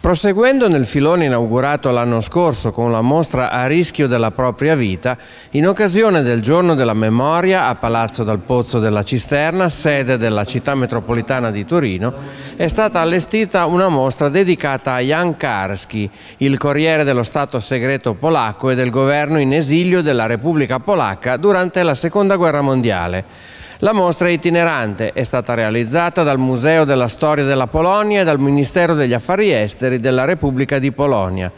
Proseguendo nel filone inaugurato l'anno scorso con la mostra A rischio della propria vita, in occasione del giorno della memoria a Palazzo dal Pozzo della Cisterna, sede della città metropolitana di Torino, è stata allestita una mostra dedicata a Jan Karski, il corriere dello Stato segreto polacco e del governo in esilio della Repubblica Polacca durante la Seconda Guerra Mondiale. La mostra itinerante è stata realizzata dal Museo della Storia della Polonia e dal Ministero degli Affari Esteri della Repubblica di Polonia.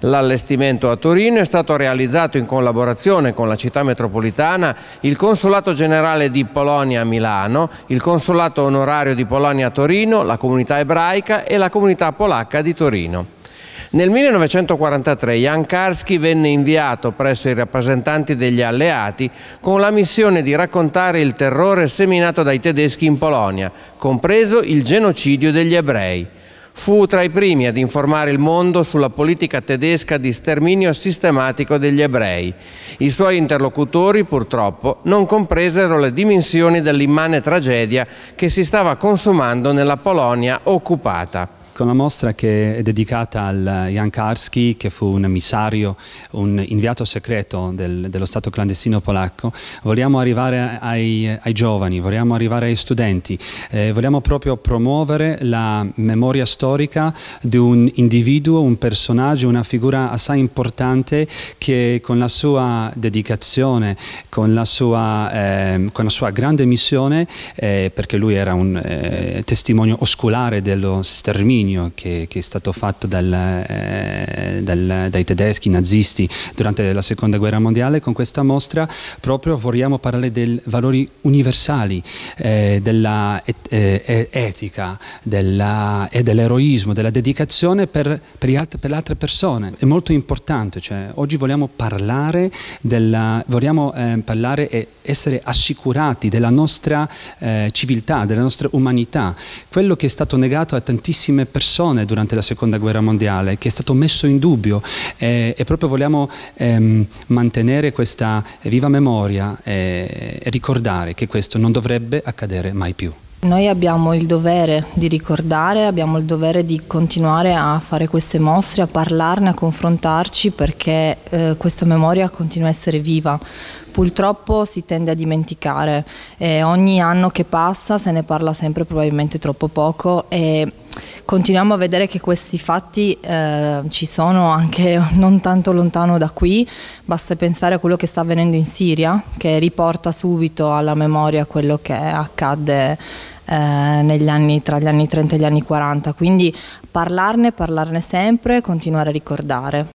L'allestimento a Torino è stato realizzato in collaborazione con la città metropolitana, il Consolato Generale di Polonia a Milano, il Consolato Onorario di Polonia a Torino, la Comunità Ebraica e la Comunità Polacca di Torino. Nel 1943 Jan Karski venne inviato presso i rappresentanti degli alleati con la missione di raccontare il terrore seminato dai tedeschi in Polonia, compreso il genocidio degli ebrei. Fu tra i primi ad informare il mondo sulla politica tedesca di sterminio sistematico degli ebrei. I suoi interlocutori, purtroppo, non compresero le dimensioni dell'immane tragedia che si stava consumando nella Polonia occupata con ecco, la mostra che è dedicata al Jan Karski, che fu un emissario, un inviato segreto del, dello Stato clandestino polacco. Vogliamo arrivare ai, ai giovani, vogliamo arrivare ai studenti, eh, vogliamo proprio promuovere la memoria storica di un individuo, un personaggio, una figura assai importante che con la sua dedicazione, con la sua, eh, con la sua grande missione, eh, perché lui era un eh, testimonio osculare dello sterminio, sterminio che, che è stato fatto dal, eh, dal, dai tedeschi nazisti durante la seconda guerra mondiale, con questa mostra proprio vogliamo parlare dei valori universali, eh, della et, eh, etica della, e dell'eroismo, della dedicazione per, per, alt per, le altre persone. È molto importante, cioè, oggi vogliamo parlare, della, vogliamo, eh, parlare e essere assicurati della nostra eh, civiltà, della nostra umanità, quello che è stato negato a tantissime persone durante la seconda guerra mondiale, che è stato messo in dubbio e, e proprio vogliamo ehm, mantenere questa viva memoria e, e ricordare che questo non dovrebbe accadere mai più. Noi abbiamo il dovere di ricordare, abbiamo il dovere di continuare a fare queste mostre, a parlarne, a confrontarci perché eh, questa memoria continua a essere viva. Purtroppo si tende a dimenticare e ogni anno che passa se ne parla sempre probabilmente troppo poco e continuiamo a vedere che questi fatti eh, ci sono anche non tanto lontano da qui, basta pensare a quello che sta avvenendo in Siria, che riporta subito alla memoria quello che accadde eh, anni, tra gli anni 30 e gli anni 40, quindi parlarne, parlarne sempre, continuare a ricordare.